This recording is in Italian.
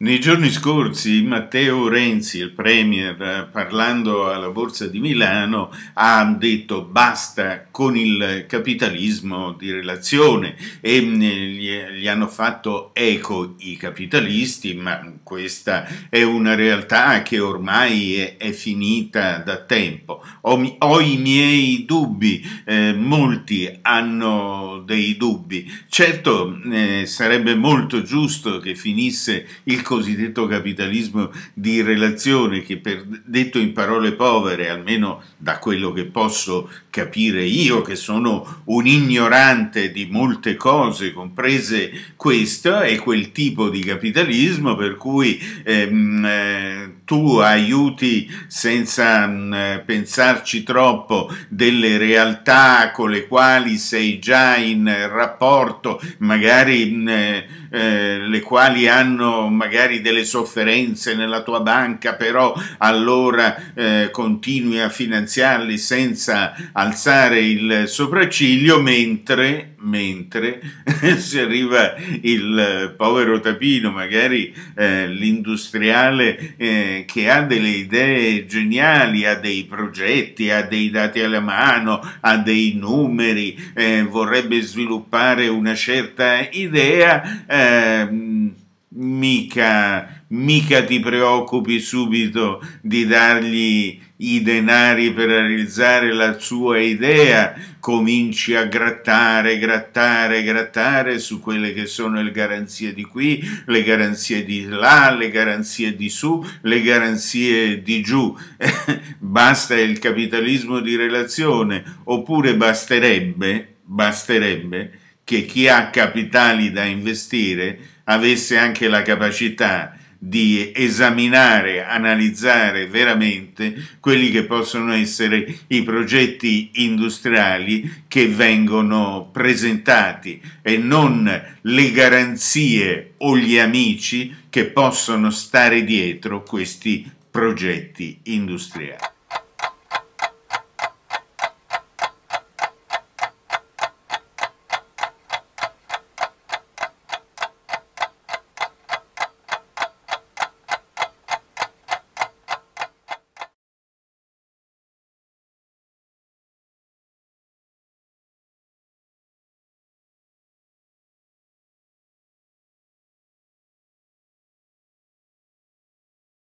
Nei giorni scorsi Matteo Renzi, il Premier, eh, parlando alla Borsa di Milano, ha detto basta con il capitalismo di relazione e mm, gli, hanno fatto eco i capitalisti, ma questa è una realtà che ormai è, finita da tempo. Ho, ho i miei dubbi, eh, molti hanno dei dubbi. Certo eh, sarebbe molto giusto che finisse il cosiddetto capitalismo di relazione che per, detto in parole povere, almeno da quello che posso capire io che sono un ignorante di molte cose, comprese questo, è quel tipo di capitalismo per cui ehm, eh, tu aiuti senza mh, mm, pensarci troppo delle realtà con le quali sei già in rapporto, magari mh, mm, eh, le quali hanno magari magari delle sofferenze nella tua banca, però allora eh, continui a finanziarli senza alzare il sopracciglio, mentre, mentre se arriva il povero tapino, magari eh, l'industriale eh, che ha delle idee geniali, ha dei progetti, ha dei dati alla mano, ha dei numeri, eh, vorrebbe sviluppare una certa idea. Eh, Mica, mica ti preoccupi subito di dargli i denari per realizzare la sua idea, cominci a grattare, grattare, grattare su quelle che sono le garanzie di qui, le garanzie di là, le garanzie di su, le garanzie di giù. Basta il capitalismo di relazione, oppure basterebbe, basterebbe che chi ha capitali da investire avesse anche la capacità di esaminare, analizzare veramente quelli che possono essere i progetti industriali che vengono presentati e non le garanzie o gli amici che possono stare dietro questi progetti industriali.